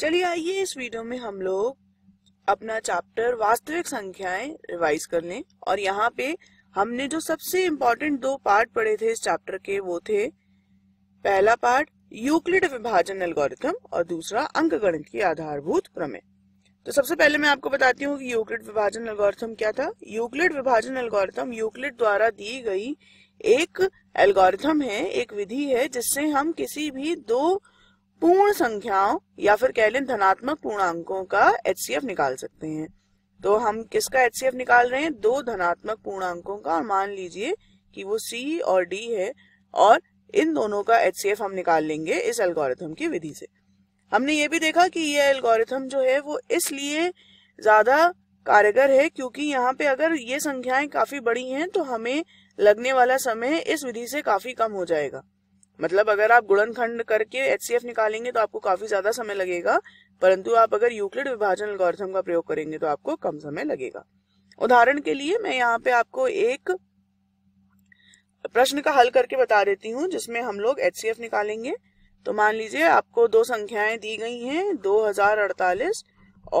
चलिए आइए इस वीडियो में हम लोग अपना चैप्टर वास्तविक संख्याएं रिवाइज कर लें और यहाँ पे हमने जो सबसे इम्पोर्टेंट दो पार्ट पढ़े थे इस चैप्टर के वो थे पहला पार्ट यूक्लिड विभाजन एल्गोरिथम और दूसरा अंक गणित की आधारभूत प्रमेय तो सबसे पहले मैं आपको बताती हूँ कि यूक्लिड विभाजन एल्गोरिथम क्या था यूक्लिड विभाजन एल्गोरिथम यूक्लिड द्वारा दी गई एक एल्गोरिथम है एक विधि है जिससे हम किसी भी दो पूर्ण संख्याओं या फिर कह लें धनात्मक पूर्णांकों का एच निकाल सकते हैं तो हम किसका एच निकाल रहे हैं दो धनात्मक पूर्णांकों का और मान लीजिए कि वो सी और डी है और इन दोनों का एच हम निकाल लेंगे इस एल्गोरिथम की विधि से हमने ये भी देखा कि ये एल्गोरिथम जो है वो इसलिए ज्यादा कारगर है क्योंकि यहाँ पे अगर ये संख्याएं काफी बड़ी हैं तो हमें लगने वाला समय इस विधि से काफी कम हो जाएगा मतलब अगर आप गुणनखंड करके एच निकालेंगे तो आपको काफी ज्यादा समय लगेगा परंतु आप अगर यूक्लिड विभाजन अलगोरिथम का प्रयोग करेंगे तो आपको कम समय लगेगा उदाहरण के लिए मैं यहाँ पे आपको एक प्रश्न का हल करके बता देती हूँ जिसमें हम लोग एच निकालेंगे तो मान लीजिए आपको दो संख्याएं दी गई हैं 2048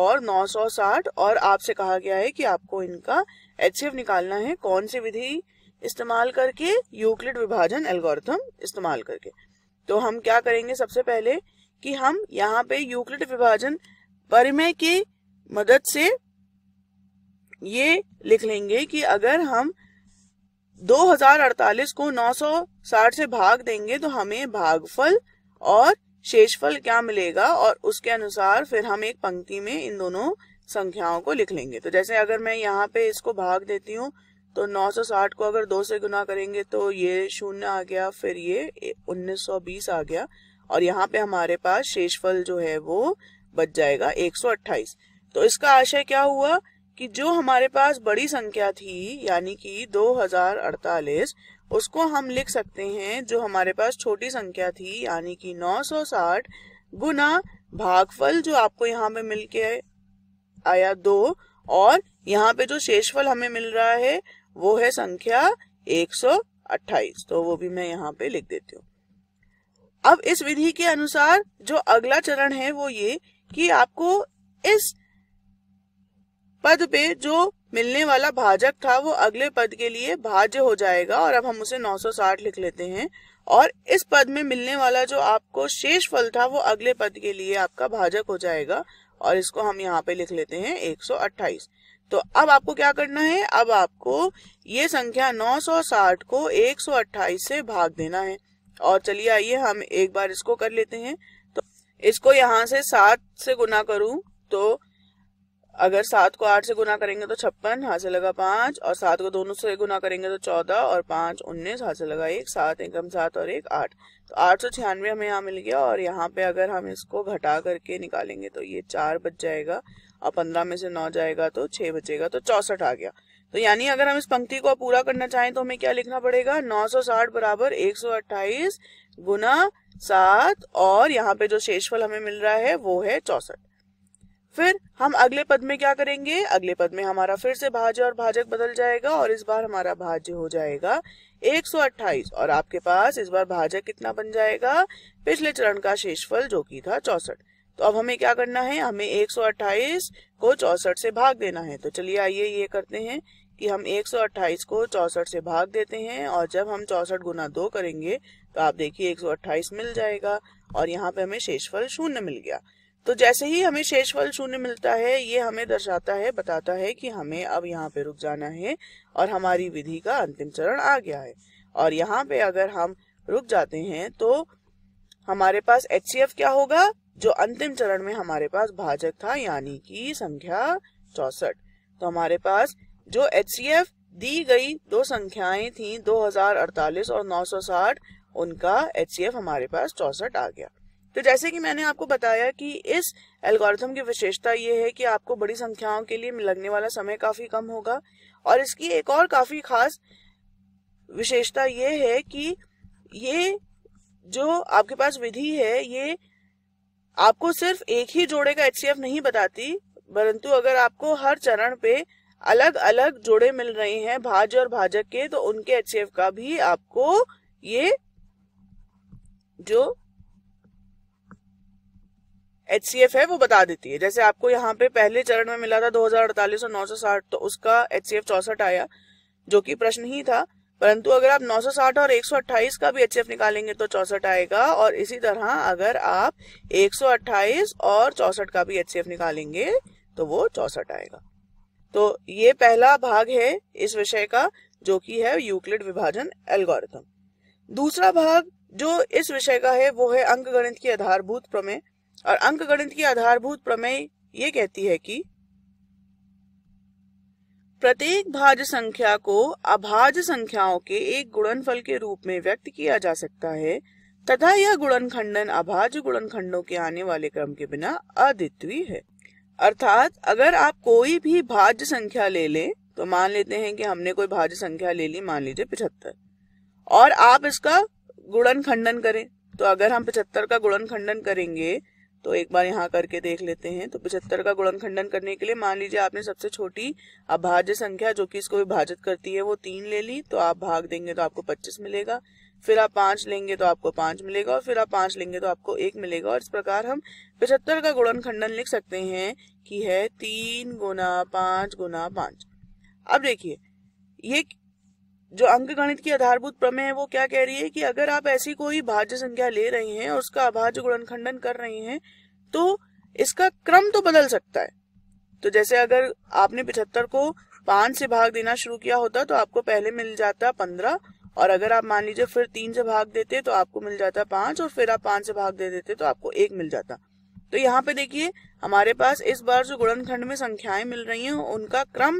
और 960 और आपसे कहा गया है कि आपको इनका एच निकालना है कौन सी विधि इस्तेमाल करके यूक्लिड विभाजन एल्गोरिथम इस्तेमाल करके तो हम क्या करेंगे सबसे पहले कि हम यहाँ पे यूक्लिड विभाजन परिमेय की मदद से ये लिख लेंगे कि अगर हम 2048 को 960 से भाग देंगे तो हमें भागफल और शेषफल क्या मिलेगा और उसके अनुसार फिर हम एक पंक्ति में इन दोनों संख्याओं को लिख लेंगे तो जैसे अगर मैं यहाँ पे इसको भाग देती हूँ तो 960 को अगर दो से गुना करेंगे तो ये शून्य आ गया फिर ये 1920 आ गया और यहाँ पे हमारे पास शेषफल जो है वो बच जाएगा 128 तो इसका आशय क्या हुआ कि जो हमारे पास बड़ी संख्या थी यानी कि 2048 उसको हम लिख सकते हैं जो हमारे पास छोटी संख्या थी यानी कि 960 गुना भागफल जो आपको यहाँ पे मिल के आया दो और यहाँ पे जो शेषफल हमें मिल रहा है वो है संख्या 128 तो वो भी मैं यहाँ पे लिख देती हूँ अब इस विधि के अनुसार जो अगला चरण है वो ये कि आपको इस पद पे जो मिलने वाला भाजक था वो अगले पद के लिए भाज्य हो जाएगा और अब हम उसे 960 लिख लेते हैं और इस पद में मिलने वाला जो आपको शेष फल था वो अगले पद के लिए आपका भाजक हो जाएगा और इसको हम यहाँ पे लिख लेते हैं तो अब आपको क्या करना है अब आपको ये संख्या 960 को 128 से भाग देना है और चलिए आइए हम एक बार इसको कर लेते हैं तो इसको यहाँ से सात से गुना करूं तो अगर सात को आठ से गुना करेंगे तो छप्पन हाथ से लगा पांच और सात को दोनों से गुना करेंगे तो चौदह और पांच उन्नीस हाथ से लगा एक सात एकम सात और एक आठ तो आठ सौ छियानवे हमें यहाँ मिल गया और यहाँ पे अगर हम इसको घटा करके निकालेंगे तो ये चार बच जाएगा और पंद्रह में से नौ जाएगा तो छः बचेगा तो चौसठ आ गया तो यानी अगर हम इस पंक्ति को पूरा करना चाहें तो हमें क्या लिखना पड़ेगा नौ सौ साठ बराबर एक सौ अट्ठाईस गुना सात और यहाँ पे जो शेषफल हमें मिल रहा है वो है चौसठ फिर हम अगले पद में क्या करेंगे अगले पद में हमारा फिर से भाज्य और भाजक बदल जाएगा और इस बार हमारा भाज्य हो जाएगा 128 और आपके पास इस बार भाजक कितना बन जाएगा पिछले चरण का शेषफल जो कि था चौसठ तो अब हमें क्या करना है हमें 128 को चौसठ से भाग देना है तो चलिए आइए ये करते हैं कि हम 128 को चौसठ से भाग देते हैं और जब हम चौसठ गुना दो करेंगे तो आप देखिए 128 मिल जाएगा और यहाँ पे हमें शेषफल शून्य मिल गया तो जैसे ही हमें शेषफल शून्य मिलता है ये हमें दर्शाता है बताता है कि हमें अब यहाँ पे रुक जाना है और हमारी विधि का अंतिम चरण आ गया है और यहाँ पे अगर हम रुक जाते हैं तो हमारे पास एच क्या होगा जो अंतिम चरण में हमारे पास भाजक था यानी कि संख्या चौसठ तो हमारे पास जो एच दी गई दो संख्याएं थी 2048 और 960 उनका एच हमारे पास चौसठ आ गया तो जैसे कि मैंने आपको बताया कि इस एल्गोरिथम की विशेषता ये है कि आपको बड़ी संख्याओं के लिए लगने वाला समय काफी कम होगा और इसकी एक और काफी खास विशेषता ये है कि ये जो आपके पास विधि है ये आपको सिर्फ एक ही जोड़े का एच नहीं बताती परंतु अगर आपको हर चरण पे अलग अलग जोड़े मिल रहे हैं भाज और भाजक के तो उनके एच का भी आपको ये जो एच सी एफ है वो बता देती है जैसे आपको यहाँ पे पहले चरण में मिला था दो हजार अड़तालीस और नौ सौ साठ तो उसका एच सी एफ चौसठ आया जो कि प्रश्न ही था परंतु अगर आप 960 और 128 का भी एच निकालेंगे तो चौसठ आएगा और इसी तरह अगर आप 128 और चौसठ का भी एच निकालेंगे तो वो चौसठ आएगा तो ये पहला भाग है इस विषय का जो कि है यूक्लिड विभाजन एल्गोरिथम दूसरा भाग जो इस विषय का है वो है अंक गणित की आधारभूत प्रमेय और अंक गणित की आधारभूत प्रमेय ये कहती है कि प्रत्येक भाज्य संख्या को अभाज संख्याओं के एक गुणनफल के रूप में व्यक्त किया जा सकता है तथा यह गुणनखंडन गुणन गुणनखंडों के आने वाले क्रम के बिना अद्वितीय है अर्थात अगर आप कोई भी भाज्य संख्या ले लें तो मान लेते हैं कि हमने कोई भाज्य संख्या ले ली मान लीजिए पिछहत्तर और आप इसका गुणन खंडन करें तो अगर हम पिछहत्तर का गुणन खंडन करेंगे तो एक बार यहाँ करके देख लेते हैं तो पिछहत्तर का गुणनखंडन करने के लिए मान लीजिए आपने सबसे छोटी अभाज्य संख्या जो कि इसको विभाजित करती है वो तीन ले ली तो आप भाग देंगे तो आपको पच्चीस मिलेगा फिर आप पांच लेंगे तो आपको पांच मिलेगा और फिर आप पांच लेंगे तो आपको एक मिलेगा और इस प्रकार हम पिछहत्तर का गुणनखंडन लिख सकते हैं कि है तीन गुना पांच गुना पांच अब देखिए ये जो अंक गणित की आधारभूत प्रमेय है वो क्या कह रही है कि अगर आप ऐसी कोई भाज्य संख्या ले रहे हैं और उसका अभाज्य गुणनखंडन कर रहे हैं तो इसका क्रम तो बदल सकता है तो जैसे अगर आपने पिछहत्तर को पांच से भाग देना शुरू किया होता तो आपको पहले मिल जाता पंद्रह और अगर आप मान लीजिए फिर तीन से भाग देते तो आपको मिल जाता पांच और फिर आप पांच से भाग दे देते तो आपको एक मिल जाता तो यहाँ पे देखिए हमारे पास इस बार जो गुणनखंड में संख्याएं मिल रही हैं उनका क्रम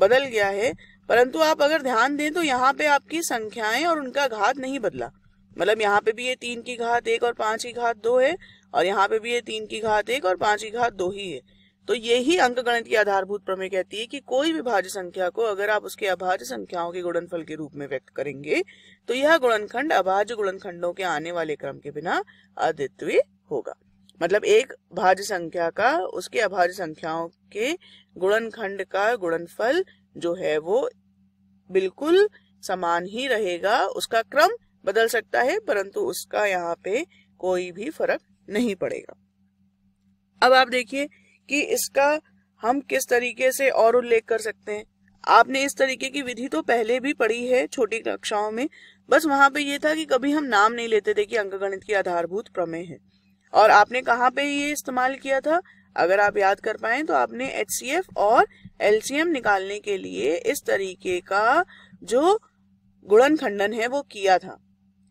बदल गया है परंतु आप अगर ध्यान दें तो यहाँ पे आपकी संख्याएं और उनका घात नहीं बदला मतलब यहाँ पे भी ये तीन की घात एक और पांच की घात दो है और यहाँ पे भी ये तीन की घात एक और पांच की घात दो ही है तो यही अंक गणित की आधारभूत प्रमेय कहती है कि कोई भी भाज्य संख्या को अगर आप उसके अभाज्य संख्याओं के गुणनफल के रूप में व्यक्त करेंगे तो यह गुणनखंड अभाज्य गुणनखंडों के आने वाले क्रम के बिना अद्वितीय होगा मतलब एक भाज्य संख्या का उसके अभाज्य संख्याओं के गुणनखंड का गुणनफल जो है वो बिल्कुल समान ही रहेगा उसका क्रम बदल सकता है परंतु उसका यहाँ पे कोई भी फर्क नहीं पड़ेगा अब आप देखिए कि इसका हम किस तरीके से और उल्लेख कर सकते हैं आपने इस तरीके की विधि तो पहले भी पढ़ी है छोटी कक्षाओं में बस वहां पे ये था कि कभी हम नाम नहीं लेते थे कि अंकगणित की आधारभूत प्रमेय है और आपने कहाँ पे ये इस्तेमाल किया था अगर आप याद कर पाए तो आपने एच और एलसीएम निकालने के लिए इस तरीके का जो गुणन खंडन है वो किया था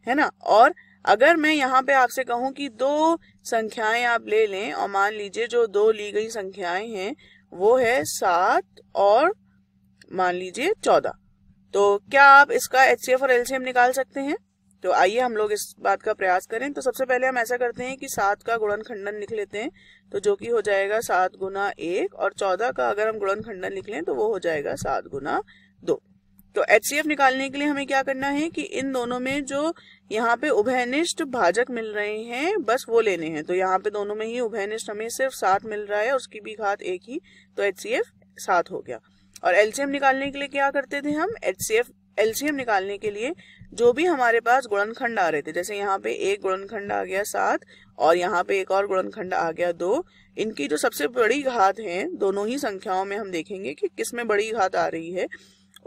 है ना और अगर मैं यहाँ पे आपसे कहूँ कि दो संख्याएं आप ले लें और मान लीजिए जो दो ली गई संख्याएं हैं वो है सात और मान लीजिए चौदह तो क्या आप इसका एच और एलसीएम निकाल सकते हैं तो आइए हम लोग इस बात का प्रयास करें तो सबसे पहले हम ऐसा करते हैं कि सात का गुणन खंडन लिख लेते हैं तो जो कि हो जाएगा सात गुना एक और चौदह का अगर हम गुणन खंडन लिख लें तो वो हो जाएगा सात गुना दो तो एच निकालने के लिए हमें क्या करना है कि इन दोनों में जो यहाँ पे उभयनिष्ठ भाजक मिल रहे हैं बस वो लेने हैं तो यहाँ पे दोनों में ही उभयनिष्ठ हमें सिर्फ सात मिल रहा है उसकी भी घात एक ही तो एच सात हो गया और एलसीएम निकालने के लिए क्या करते थे हम एच एलसीएम निकालने के लिए जो भी हमारे पास गुणनखंड आ रहे थे जैसे यहाँ पे एक गुणनखंड आ गया सात और यहाँ पे एक और गुणनखंड आ गया दो इनकी जो सबसे बड़ी घात है दोनों ही संख्याओं में हम देखेंगे कि किस में बड़ी घात आ रही है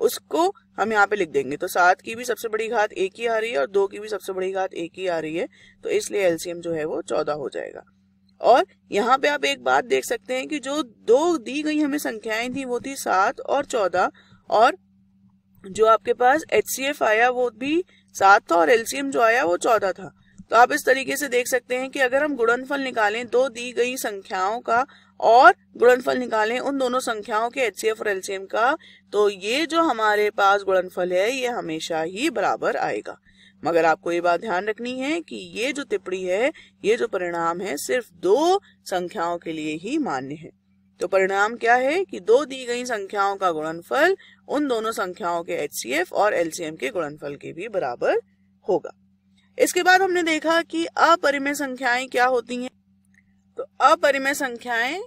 उसको हम यहाँ पे लिख देंगे तो सात की भी सबसे बड़ी घात एक ही आ रही है और दो की भी सबसे बड़ी घात एक ही आ रही है तो इसलिए एलसीएम जो है वो चौदह हो जाएगा और यहाँ पे आप एक बात देख सकते हैं कि जो दो दी गई हमें संख्याएं थी वो थी सात और चौदह और जो आपके पास एच आया वो भी सात था और एलसीएम जो आया वो चौदह था तो आप इस तरीके से देख सकते हैं कि अगर हम गुणनफल निकालें दो दी गई संख्याओं का और गुणनफल निकालें उन दोनों संख्याओं के एच और एलसीएम का तो ये जो हमारे पास गुणनफल है ये हमेशा ही बराबर आएगा मगर आपको ये बात ध्यान रखनी है कि ये जो टिप्पणी है ये जो परिणाम है सिर्फ दो संख्याओं के लिए ही मान्य है तो परिणाम क्या है कि दो दी गई संख्याओं का गुणनफल उन दोनों संख्याओं के एच और एलसीएम के गुणनफल के भी बराबर होगा इसके बाद हमने देखा कि अपरिमेय संख्याएं क्या होती हैं तो अपरिमेय संख्याएं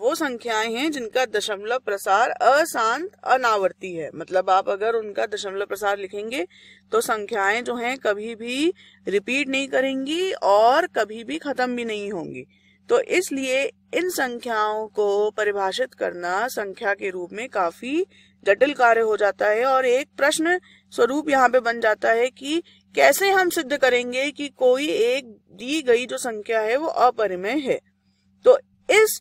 वो संख्याएं हैं जिनका दशमलव प्रसार अशांत अनावर्ती है मतलब आप अगर उनका दशमलव प्रसार लिखेंगे तो संख्याएं जो हैं कभी भी रिपीट नहीं करेंगी और कभी भी खत्म भी नहीं होंगी तो इसलिए इन संख्याओं को परिभाषित करना संख्या के रूप में काफी जटिल कार्य हो जाता है और एक प्रश्न स्वरूप यहाँ पे बन जाता है कि कैसे हम सिद्ध करेंगे कि कोई एक दी गई जो संख्या है वो अपरिमेय है तो इस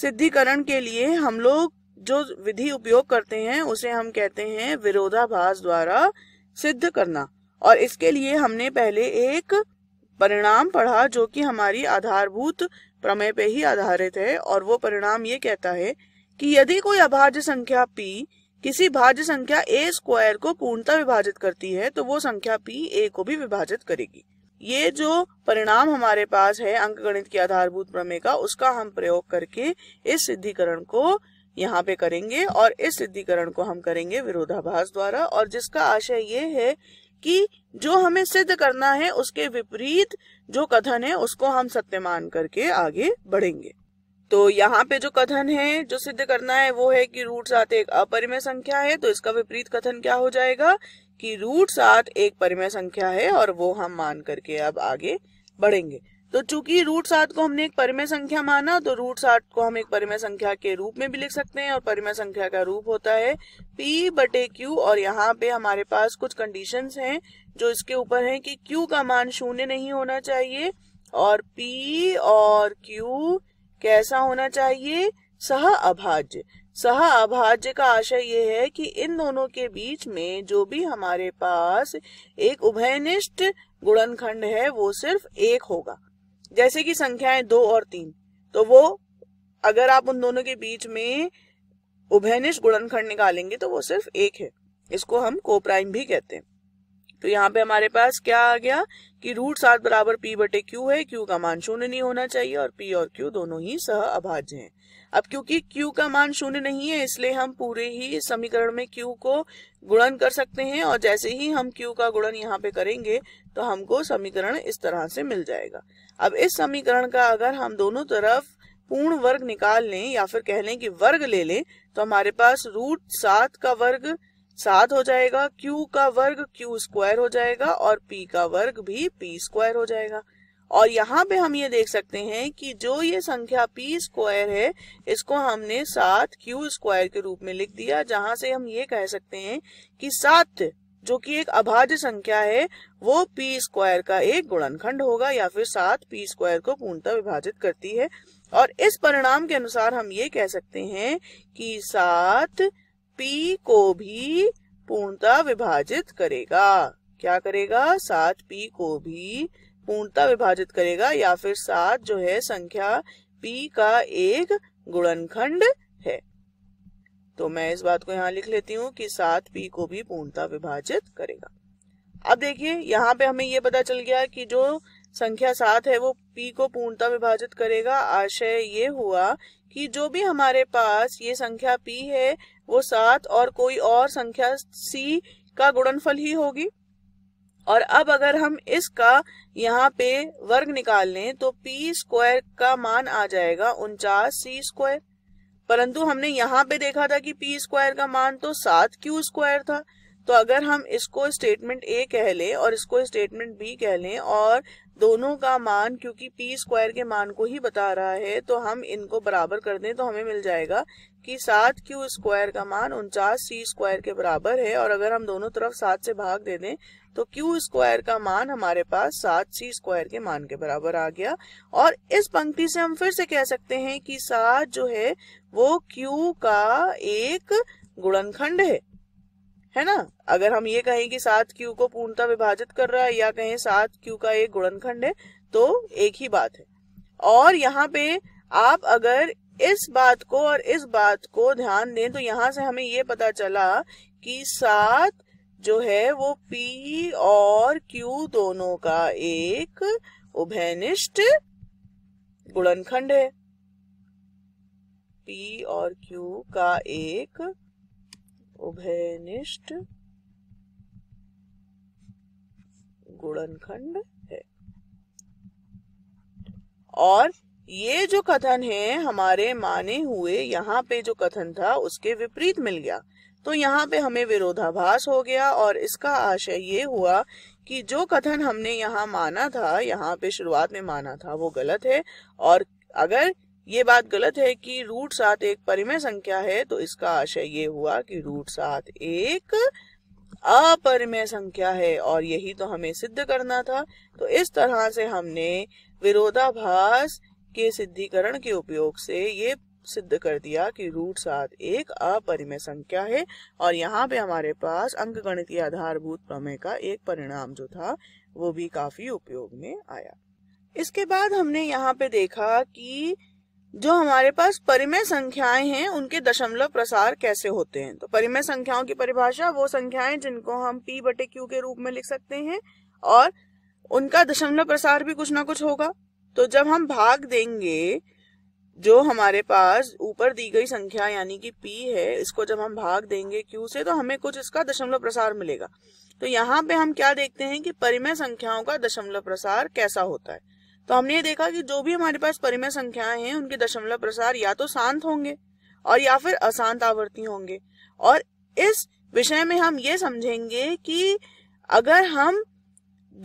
सिद्धिकरण के लिए हम लोग जो विधि उपयोग करते हैं उसे हम कहते हैं विरोधाभास द्वारा सिद्ध करना और इसके लिए हमने पहले एक परिणाम पढ़ा जो कि हमारी आधारभूत प्रमेय पे ही आधारित है और वो परिणाम ये कहता है कि यदि कोई अभाज्य संख्या p किसी भाज्य संख्या a स्क्वायर को पूर्णतः विभाजित करती है तो वो संख्या p a को भी विभाजित करेगी ये जो परिणाम हमारे पास है अंक गणित के आधारभूत प्रमेय का उसका हम प्रयोग करके इस सिद्धिकरण को यहाँ पे करेंगे और इस सिद्धिकरण को हम करेंगे विरोधाभास द्वारा और जिसका आशय ये है कि जो हमें सिद्ध करना है उसके विपरीत जो कथन है उसको हम सत्य मान करके आगे बढ़ेंगे तो यहाँ पे जो कथन है जो सिद्ध करना है वो है कि रूट सात एक अपरिमय संख्या है तो इसका विपरीत कथन क्या हो जाएगा कि रूट सात एक परिमय संख्या है और वो हम मान करके अब आगे बढ़ेंगे तो चूंकि रूट सात को हमने एक परिमय संख्या माना तो रूट सात को हम एक परिमय संख्या के रूप में भी लिख सकते हैं और परिमय संख्या का रूप होता है पी बटे क्यू और यहाँ पे हमारे पास कुछ कंडीशंस हैं जो इसके ऊपर हैं कि क्यू का मान शून्य नहीं होना चाहिए और पी और क्यू कैसा होना चाहिए सह अभाज्य सह अभाज्य का आशय ये है कि इन दोनों के बीच में जो भी हमारे पास एक उभयनिष्ठ गुणनखंड है वो सिर्फ एक होगा जैसे कि संख्याएं दो और तीन तो वो अगर आप उन दोनों के बीच में उभयनिष्ठ गुणनखंड निकालेंगे तो वो सिर्फ एक है इसको हम को प्राइम भी कहते हैं तो यहाँ पे हमारे पास क्या आ गया कि रूट सात बराबर पी बटे क्यू है क्यू का मान शून्य नहीं होना चाहिए और पी और क्यू दोनों ही सह अभाज्य हैं अब क्योंकि q का मान शून्य नहीं है इसलिए हम पूरे ही समीकरण में q को गुणन कर सकते हैं और जैसे ही हम q का गुणन यहाँ पे करेंगे तो हमको समीकरण इस तरह से मिल जाएगा अब इस समीकरण का अगर हम दोनों तरफ पूर्ण वर्ग निकाल लें या फिर कह लें कि वर्ग ले लें तो हमारे पास रूट सात का वर्ग सात हो जाएगा q का वर्ग q स्क्वायर हो जाएगा और p का वर्ग भी p स्क्वायर हो जाएगा और यहाँ पे हम ये देख सकते हैं कि जो ये संख्या पी स्क्वायर है इसको हमने सात क्यू स्क्वायर के रूप में लिख दिया जहां से हम ये कह सकते हैं कि सात जो कि एक अभाज्य संख्या है वो पी स्क्वायर का एक गुणनखंड होगा या फिर सात पी स्क्वायर को पूर्णतः विभाजित करती है और इस परिणाम के अनुसार हम ये कह सकते हैं कि सात पी को भी पूर्णतः विभाजित करेगा क्या करेगा सात पी को भी पूर्णता विभाजित करेगा या फिर सात जो है संख्या पी का एक गुणनखंड है तो मैं इस बात को यहाँ लिख लेती हूँ कि सात पी को भी पूर्णता विभाजित करेगा अब देखिए यहाँ पे हमें ये पता चल गया कि जो संख्या सात है वो पी को पूर्णता विभाजित करेगा आशय ये हुआ कि जो भी हमारे पास ये संख्या पी है वो सात और कोई और संख्या सी का गुणनफल ही होगी और अब अगर हम इसका यहाँ पे वर्ग निकाल लें तो पी स्क्वायर का मान आ जाएगा उनचास सी स्क्वायर परंतु हमने यहाँ पे देखा था कि पी स्क्वायर का मान तो सात क्यू स्क्वायर था तो अगर हम इसको स्टेटमेंट ए कह लें और इसको स्टेटमेंट बी कह लें और दोनों का मान क्योंकि पी स्क्वायर के मान को ही बता रहा है तो हम इनको बराबर कर दें तो हमें मिल जाएगा कि सात क्यू स्क्वायर का मान उनचास सी स्क्वायर के बराबर है और अगर हम दोनों तरफ सात से भाग दे दें तो क्यू स्क्वायर का मान हमारे पास सात सी स्क्वायर के मान के बराबर आ गया और इस पंक्ति से हम फिर से कह सकते हैं कि सात जो है वो क्यू का एक गुणनखंड है है ना अगर हम ये कहें कि सात क्यू को पूर्णता विभाजित कर रहा है या कहें सात क्यू का एक गुणनखंड है तो एक ही बात है और यहाँ पे आप अगर इस बात को और इस बात को ध्यान दें तो यहां से हमें ये पता चला कि सात जो है वो पी और क्यू दोनों का एक उभयनिष्ठ गुणनखंड है पी और क्यू का एक उभयनिष्ठ गुणनखंड है और ये जो कथन है हमारे माने हुए यहाँ पे जो कथन था उसके विपरीत मिल गया तो यहाँ पे हमें विरोधाभास हो गया और इसका आशय ये हुआ कि जो कथन हमने यहाँ माना था यहाँ पे शुरुआत में माना था वो गलत है और अगर ये बात गलत है कि रूट सात एक परिमय संख्या है तो इसका आशय ये हुआ कि रूट सात एक अपरिमय संख्या है और यही तो हमें सिद्ध करना था तो इस तरह से हमने विरोधाभास के सिद्धिकरण के उपयोग से ये सिद्ध कर दिया कि रूट सात एक अपरिमेय संख्या है और यहाँ पे हमारे पास अंक गणित आधारभूत प्रमेय का एक परिणाम जो था वो भी काफी उपयोग में आया इसके बाद हमने यहाँ पे देखा कि जो हमारे पास परिमेय संख्याएं हैं उनके दशमलव प्रसार कैसे होते हैं तो परिमेय संख्याओं की परिभाषा वो संख्याएं जिनको हम p बटे क्यू के रूप में लिख सकते हैं और उनका दशमलव प्रसार भी कुछ ना कुछ होगा तो जब हम भाग देंगे जो हमारे पास ऊपर दी गई संख्या यानी कि p है इसको जब हम भाग देंगे q से तो हमें कुछ इसका दशमलव प्रसार मिलेगा तो यहाँ पे हम क्या देखते हैं कि परिमय संख्याओं का दशमलव प्रसार कैसा होता है तो हमने ये देखा कि जो भी हमारे पास परिमय संख्याएं हैं उनके दशमलव प्रसार या तो शांत होंगे और या फिर अशांत आवर्ती होंगे और इस विषय में हम ये समझेंगे कि अगर हम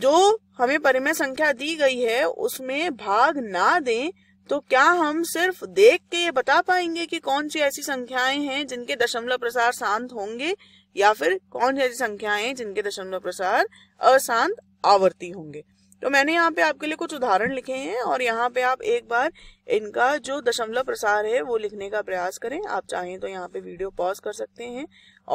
जो हमें परिमेय संख्या दी गई है उसमें भाग ना दें तो क्या हम सिर्फ देख के ये बता पाएंगे कि कौन सी ऐसी संख्याएं हैं जिनके दशमलव प्रसार शांत होंगे या फिर कौन सी ऐसी संख्याएं हैं जिनके दशमलव प्रसार अशांत आवर्ती होंगे तो मैंने यहाँ पे आपके लिए कुछ उदाहरण लिखे हैं और यहाँ पे आप एक बार इनका जो दशमलव प्रसार है वो लिखने का प्रयास करें आप चाहें तो यहाँ पे वीडियो पॉज कर सकते हैं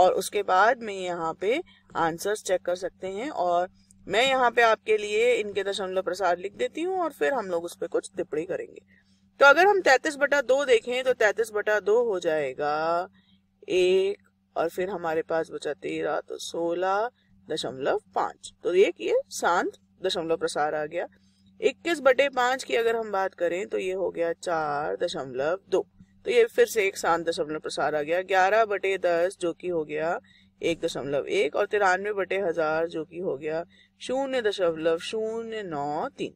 और उसके बाद में यहाँ पे आंसर्स चेक कर सकते हैं और मैं यहाँ पे आपके लिए इनके दशमलव प्रसार लिख देती हूँ और फिर हम लोग उस पर कुछ टिप्पणी करेंगे तो अगर हम तैतीस बटा दो देखें तो तैतीस बटा दो हो जाएगा एक और फिर हमारे पास बचा तेरह तो सोलह दशमलव पांच तो एक ये शांत दशमलव प्रसार आ गया इक्कीस बटे पांच की अगर हम बात करें तो ये हो गया चार दशमलव दो तो ये फिर से एक शांत दशमलव प्रसार आ गया ग्यारह बटे दस जो कि हो गया एक दशमलव एक और तिरानवे बटे हजार जो कि हो गया शून्य दशमलव शून्य नौ तीन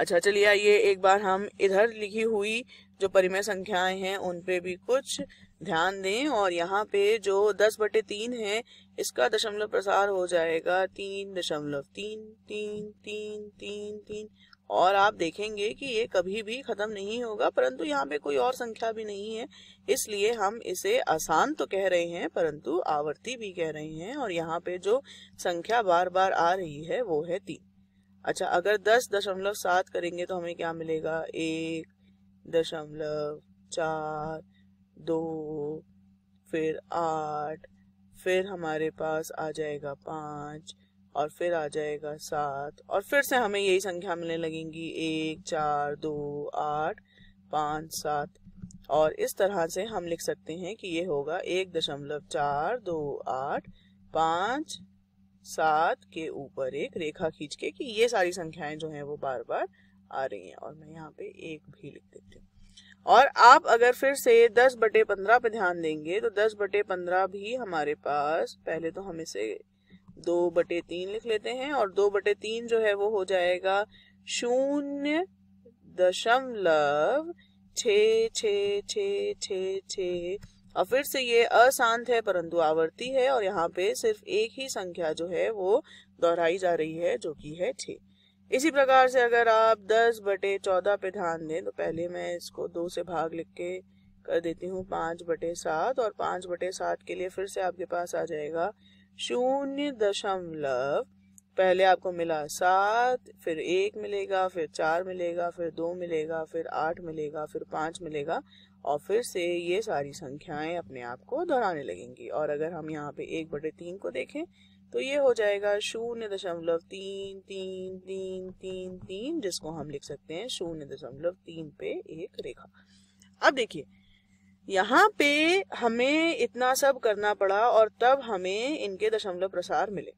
अच्छा चलिए आइए एक बार हम इधर लिखी हुई जो परिमेय संख्याएं हैं उन पे भी कुछ ध्यान दें और यहाँ पे जो दस बटे तीन है इसका दशमलव प्रसार हो जाएगा तीन दशमलव तीन तीन तीन तीन तीन और आप देखेंगे कि ये कभी भी ख़त्म नहीं होगा परंतु यहाँ पे कोई और संख्या भी नहीं है इसलिए हम इसे आसान तो कह रहे हैं परंतु आवर्ती भी कह रहे हैं और यहाँ पे जो संख्या बार बार आ रही है वो है तीन अच्छा अगर दस दशमलव सात करेंगे तो हमें क्या मिलेगा एक दशमलव चार दो फिर आठ फिर हमारे पास आ जाएगा पाँच और फिर आ जाएगा सात और फिर से हमें यही संख्या मिलने लगेंगी एक चार दो आठ पाँच सात और इस तरह से हम लिख सकते हैं कि ये होगा एक दशमलव चार दो आठ पाँच सात के ऊपर एक रेखा खींच के कि ये सारी संख्याएं जो हैं वो बार बार आ रही हैं और मैं यहाँ पे एक भी लिख देती हूँ और आप अगर फिर से दस बटे पंद्रह पे ध्यान देंगे तो दस बटे पंद्रह भी हमारे पास पहले तो हम इसे दो बटे तीन लिख लेते हैं और दो बटे तीन जो है वो हो जाएगा शून्य दशमलव छ छ छ छ छ और फिर से ये अशांत है परंतु आवर्ती है और यहाँ पे सिर्फ एक ही संख्या जो है वो दोहराई जा रही है जो कि है छ इसी प्रकार से अगर आप 10 बटे चौदह पे ध्यान दें तो पहले मैं इसको दो से भाग लिख के कर देती हूँ पाँच बटे सात और पाँच बटे सात के लिए फिर से आपके पास आ जाएगा शून्य दशमलव पहले आपको मिला सात फिर एक मिलेगा फिर चार मिलेगा फिर दो मिलेगा फिर आठ मिलेगा फिर पाँच मिलेगा और फिर से ये सारी संख्याएं अपने आप को दोहराने लगेंगी और अगर हम यहाँ पे एक बटे तीन को देखें तो ये हो जाएगा शून्य दशमलव तीन तीन तीन तीन तीन जिसको हम लिख सकते हैं शून्य दशमलव तीन पे एक रेखा अब देखिए यहाँ पे हमें इतना सब करना पड़ा और तब हमें इनके दशमलव प्रसार मिले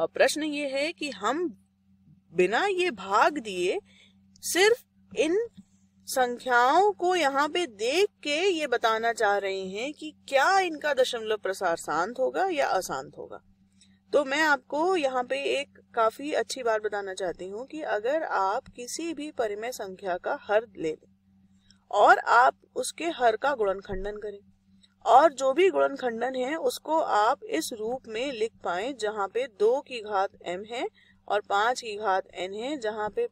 और प्रश्न ये है कि हम बिना ये भाग दिए सिर्फ इन संख्याओं को यहाँ पे देख के ये बताना चाह रहे हैं कि क्या इनका दशमलव प्रसार शांत होगा या अशांत होगा तो मैं आपको यहाँ पे एक काफी अच्छी बात बताना चाहती हूँ कि अगर आप किसी भी परिमेय संख्या का हर ले लें और आप उसके हर का गुणन खंडन करें और जो भी गुणन खंडन है उसको आप इस रूप में लिख पाए जहाँ पे दो की घात एम है और पांच की घात एन है जहाँ पे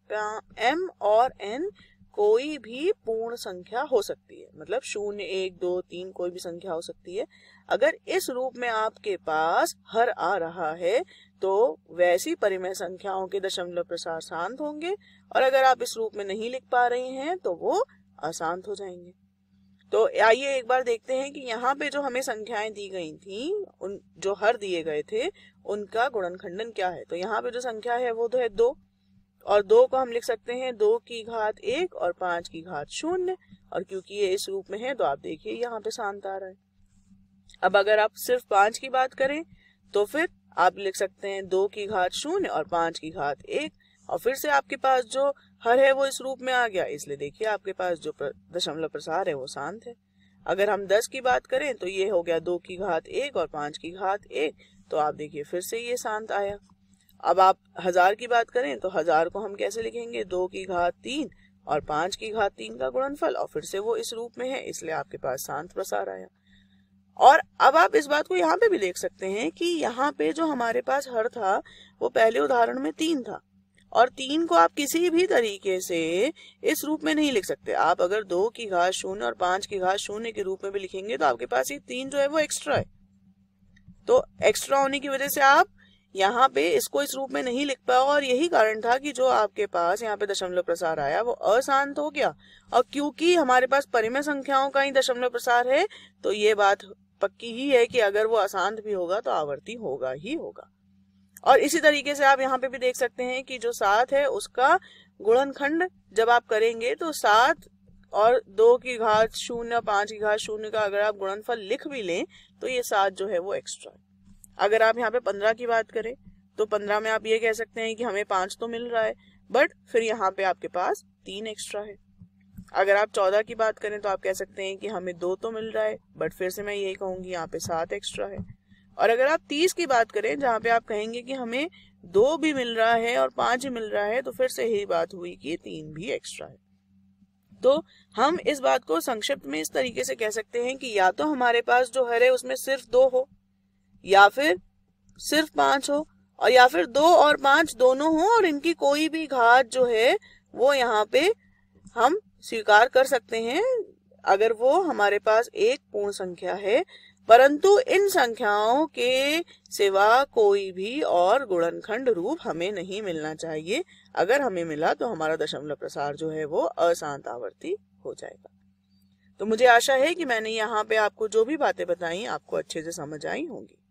m और एन कोई भी पूर्ण संख्या हो सकती है मतलब शून्य एक दो तीन कोई भी संख्या हो सकती है अगर इस रूप में आपके पास हर आ रहा है तो वैसी परिमेय संख्याओं के दशमलव प्रसार शांत होंगे और अगर आप इस रूप में नहीं लिख पा रहे हैं तो वो अशांत हो जाएंगे तो आइए एक बार देखते हैं कि यहाँ पे जो हमें संख्याएं दी गई थी उन जो हर दिए गए थे उनका गुणन खंडन क्या है तो यहाँ पे जो संख्या है वो तो है दो और दो को हम लिख सकते हैं दो की घात एक और पांच की घात शून्य और क्योंकि ये इस रूप में है तो आप देखिए यहाँ पे शांत आ रहा है अब अगर आप सिर्फ पांच की बात करें तो फिर आप लिख सकते हैं दो की घात शून्य और पांच की घात एक और फिर से आपके पास जो हर है वो इस रूप में आ गया इसलिए देखिए आपके पास जो प्र, दशमलव प्रसार है वो शांत है अगर हम दस की बात करें तो ये हो गया दो की घात एक और पांच की घात एक तो आप देखिए फिर से ये शांत आया अब आप हजार की बात करें तो हजार को हम कैसे लिखेंगे दो की घात तीन और पांच की घात तीन का गुणनफल और फिर से वो इस रूप में है इसलिए आपके पास शांत प्रसार आया और अब आप इस बात को यहाँ पे भी देख सकते हैं कि यहाँ पे जो हमारे पास हर था वो पहले उदाहरण में तीन था और तीन को आप किसी भी तरीके से इस रूप में नहीं लिख सकते आप अगर दो की घात शून्य और पांच की घात शून्य के रूप में भी लिखेंगे तो आपके पास ये तीन जो है वो एक्स्ट्रा है तो एक्स्ट्रा होने की वजह से आप यहाँ पे इसको इस रूप में नहीं लिख पाओ और यही कारण था कि जो आपके पास यहाँ पे दशमलव प्रसार आया वो अशांत हो गया और क्योंकि हमारे पास परिमय संख्याओं का ही दशमलव प्रसार है तो ये बात पक्की ही है कि अगर वो अशांत भी होगा तो आवर्ती होगा ही होगा और इसी तरीके से आप यहाँ पे भी देख सकते हैं कि जो सात है उसका गुणनखंड जब आप करेंगे तो सात और दो की घात शून्य पांच की घात शून्य का अगर आप गुणनफल लिख भी लें तो ये सात जो है वो एक्स्ट्रा है अगर आप यहाँ पे पंद्रह की बात करें तो पंद्रह में आप ये कह सकते हैं कि हमें पांच तो मिल रहा है बट फिर यहाँ पे आपके पास तीन एक्स्ट्रा है अगर आप चौदह की बात करें तो आप कह सकते हैं कि हमें दो तो मिल रहा है बट फिर से मैं यही कहूंगी यहाँ पे सात एक्स्ट्रा है और अगर आप तीस की बात करें जहाँ पे आप कहेंगे कि हमें दो भी मिल रहा है और पांच मिल रहा है तो फिर से यही बात हुई कि तीन भी एक्स्ट्रा है तो हम इस बात को संक्षिप्त में इस तरीके से कह सकते हैं कि या तो हमारे पास जो हर है उसमें सिर्फ दो हो या फिर सिर्फ पांच हो और या फिर दो और पांच दोनों हो और इनकी कोई भी घात जो है वो यहाँ पे हम स्वीकार कर सकते हैं अगर वो हमारे पास एक पूर्ण संख्या है परंतु इन संख्याओं के सिवा कोई भी और गुणनखंड रूप हमें नहीं मिलना चाहिए अगर हमें मिला तो हमारा दशमलव प्रसार जो है वो अशांत आवर्ती हो जाएगा तो मुझे आशा है कि मैंने यहाँ पे आपको जो भी बातें बताई आपको अच्छे से समझ आई होंगी